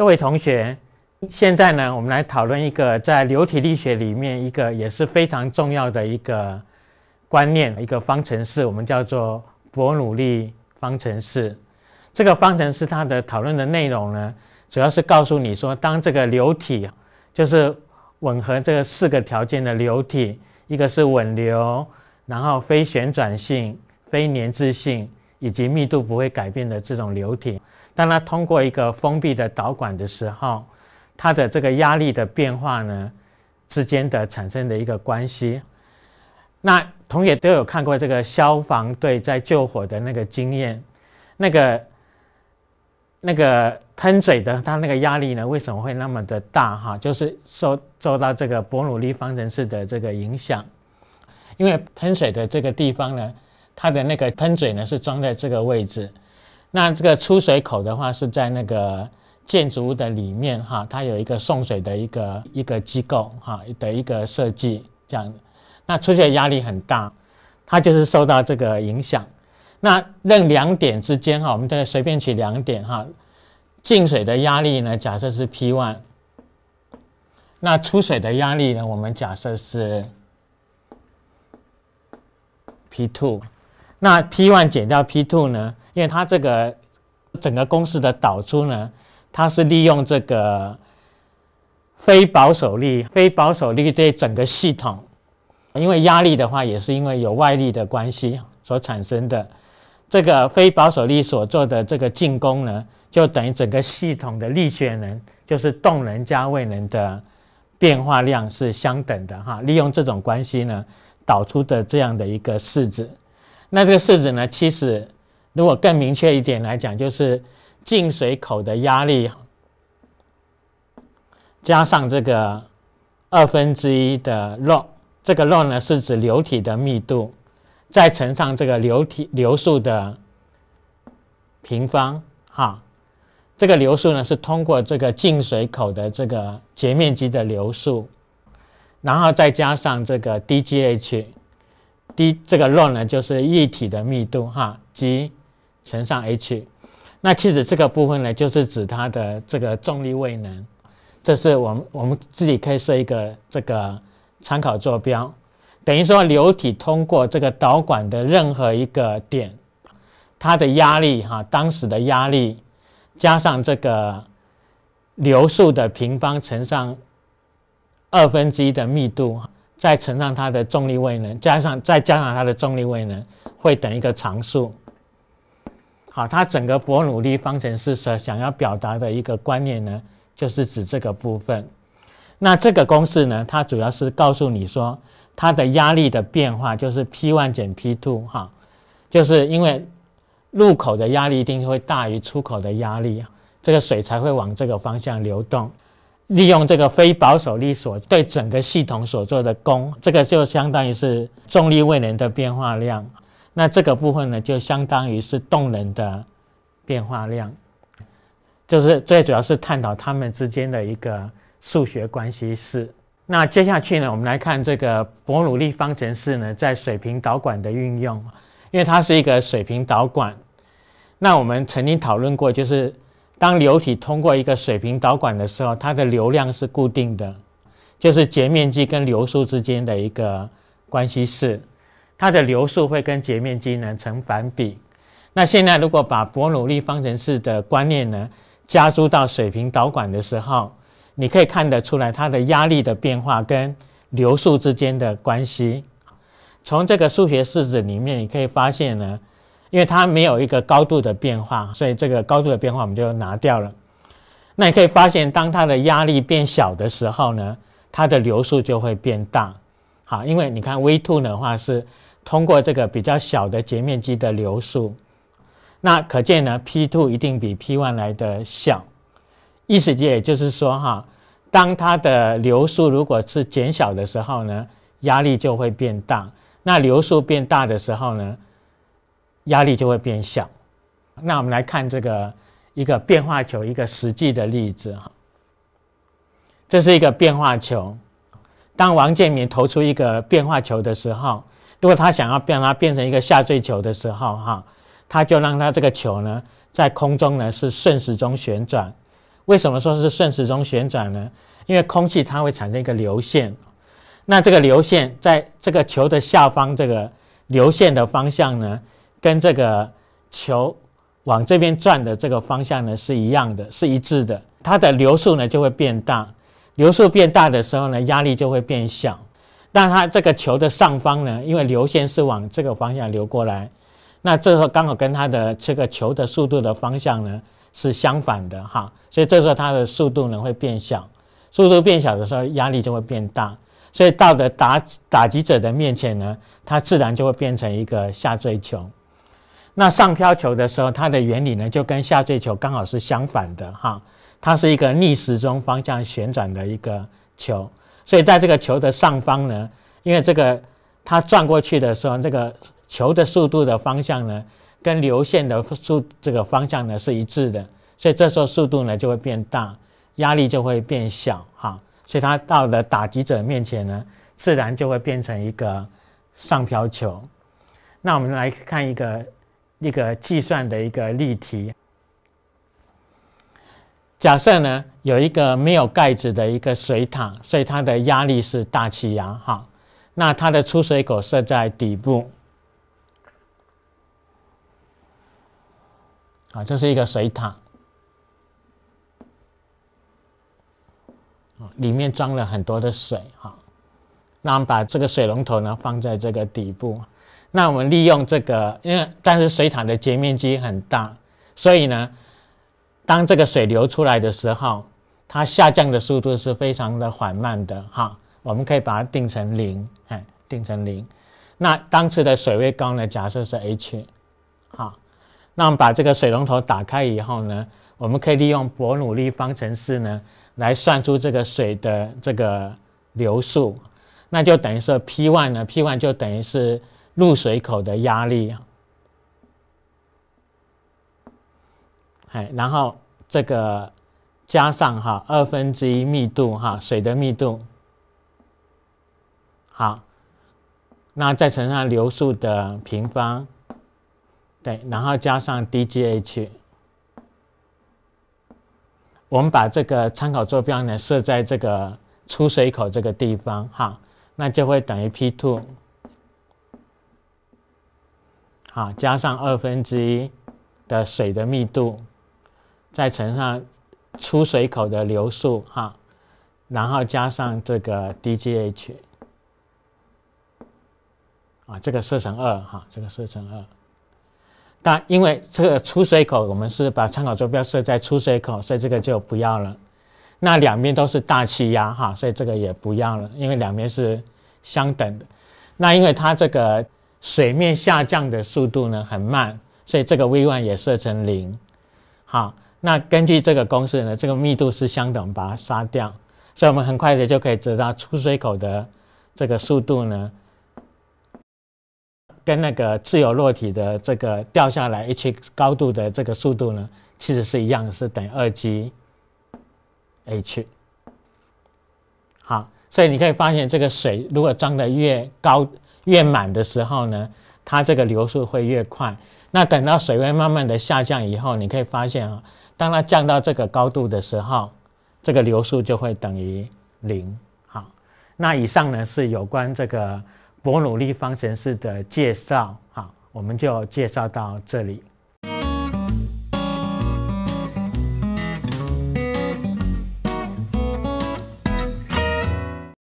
各位同学，现在呢，我们来讨论一个在流体力学里面一个也是非常重要的一个观念，一个方程式，我们叫做伯努利方程式。这个方程式它的讨论的内容呢，主要是告诉你说，当这个流体就是吻合这个四个条件的流体，一个是稳流，然后非旋转性、非粘滞性以及密度不会改变的这种流体。当它通过一个封闭的导管的时候，它的这个压力的变化呢，之间的产生的一个关系，那同学都有看过这个消防队在救火的那个经验，那个那个喷嘴的它那个压力呢，为什么会那么的大哈？就是受受到这个伯努利方程式的这个影响，因为喷水的这个地方呢，它的那个喷嘴呢是装在这个位置。那这个出水口的话是在那个建筑物的里面哈，它有一个送水的一个一个机构哈的一个设计这样。那出水压力很大，它就是受到这个影响。那任两点之间哈，我们随便取两点哈，进水的压力呢假设是 p one。那出水的压力呢我们假设是 p two，那 p one 减掉 p two 呢？因为它这个整个公式的导出呢，它是利用这个非保守力，非保守力对整个系统，因为压力的话也是因为有外力的关系所产生的，这个非保守力所做的这个进攻呢，就等于整个系统的力学能，就是动能加位能的变化量是相等的哈。利用这种关系呢，导出的这样的一个式子，那这个式子呢，其实。如果更明确一点来讲，就是进水口的压力加上这个二分之一的 ρ，这个 ρ 呢是指流体的密度，再乘上这个流体流速的平方，哈，这个流速呢是通过这个进水口的这个截面积的流速，然后再加上这个 dgh，d 这个 ρ 呢就是液体的密度，哈，g 乘上 h，那其实这个部分呢，就是指它的这个重力位能。这是我们我们自己可以设一个这个参考坐标，等于说流体通过这个导管的任何一个点，它的压力哈，当时的压力加上这个流速的平方乘上二分之一的密度，再乘上它的重力位能，加上再加上它的重力位能，会等一个常数。啊，它整个伯努利方程式所想要表达的一个观念呢，就是指这个部分。那这个公式呢，它主要是告诉你说，它的压力的变化就是 p one 减 p two 哈，就是因为入口的压力一定会大于出口的压力，这个水才会往这个方向流动。利用这个非保守力所对整个系统所做的功，这个就相当于是重力位能的变化量。那这个部分呢，就相当于是动能的变化量，就是最主要是探讨它们之间的一个数学关系式。那接下去呢，我们来看这个伯努利方程式呢，在水平导管的运用，因为它是一个水平导管，那我们曾经讨论过，就是当流体通过一个水平导管的时候，它的流量是固定的，就是截面积跟流速之间的一个关系式。它的流速会跟截面积呢成反比。那现在如果把伯努利方程式的观念呢加诸到水平导管的时候，你可以看得出来它的压力的变化跟流速之间的关系。从这个数学式子里面，你可以发现呢，因为它没有一个高度的变化，所以这个高度的变化我们就拿掉了。那你可以发现，当它的压力变小的时候呢，它的流速就会变大。好，因为你看 v two 的话是。通过这个比较小的截面积的流速，那可见呢，P two 一定比 P one 来的小。意思也就是说，哈，当它的流速如果是减小的时候呢，压力就会变大；那流速变大的时候呢，压力就会变小。那我们来看这个一个变化球一个实际的例子哈，这是一个变化球。当王健民投出一个变化球的时候，如果他想要变它变成一个下坠球的时候，哈，他就让他这个球呢在空中呢是顺时钟旋转。为什么说是顺时钟旋转呢？因为空气它会产生一个流线，那这个流线在这个球的下方，这个流线的方向呢，跟这个球往这边转的这个方向呢是一样的，是一致的，它的流速呢就会变大。流速变大的时候呢，压力就会变小。那它这个球的上方呢，因为流线是往这个方向流过来，那这时候刚好跟它的这个球的速度的方向呢是相反的哈，所以这时候它的速度呢会变小。速度变小的时候，压力就会变大。所以到了打打击者的面前呢，它自然就会变成一个下坠球。那上飘球的时候，它的原理呢就跟下坠球刚好是相反的哈。它是一个逆时钟方向旋转的一个球，所以在这个球的上方呢，因为这个它转过去的时候，这个球的速度的方向呢，跟流线的速这个方向呢是一致的，所以这时候速度呢就会变大，压力就会变小哈，所以它到了打击者面前呢，自然就会变成一个上漂球。那我们来看一个一个计算的一个例题。假设呢有一个没有盖子的一个水塔，所以它的压力是大气压哈。那它的出水口设在底部，啊，这是一个水塔，啊，里面装了很多的水哈。那我们把这个水龙头呢放在这个底部，那我们利用这个，因为但是水塔的截面积很大，所以呢。当这个水流出来的时候，它下降的速度是非常的缓慢的，哈，我们可以把它定成零，哎，定成零。那当时的水位高呢？假设是 h，好，那我们把这个水龙头打开以后呢，我们可以利用伯努利方程式呢来算出这个水的这个流速，那就等于说 p one 呢 p one 就等于是入水口的压力，哎，然后。这个加上哈二分之一密度哈水的密度，好，那再乘上流速的平方，对，然后加上 dgh，我们把这个参考坐标呢设在这个出水口这个地方哈，那就会等于 p two，好加上二分之一的水的密度。再乘上出水口的流速哈，然后加上这个 dgh，啊，这个设成二哈，这个设成二。但因为这个出水口我们是把参考坐标设在出水口，所以这个就不要了。那两边都是大气压哈，所以这个也不要了，因为两边是相等的。那因为它这个水面下降的速度呢很慢，所以这个 vone 也设成零，好。那根据这个公式呢，这个密度是相等，把它杀掉，所以我们很快的就可以得到出水口的这个速度呢，跟那个自由落体的这个掉下来 h 高度的这个速度呢，其实是一样，是等于二 g h。好，所以你可以发现，这个水如果装的越高越满的时候呢，它这个流速会越快。那等到水位慢慢的下降以后，你可以发现啊，当它降到这个高度的时候，这个流速就会等于零。好，那以上呢是有关这个伯努利方程式的介绍。好，我们就介绍到这里。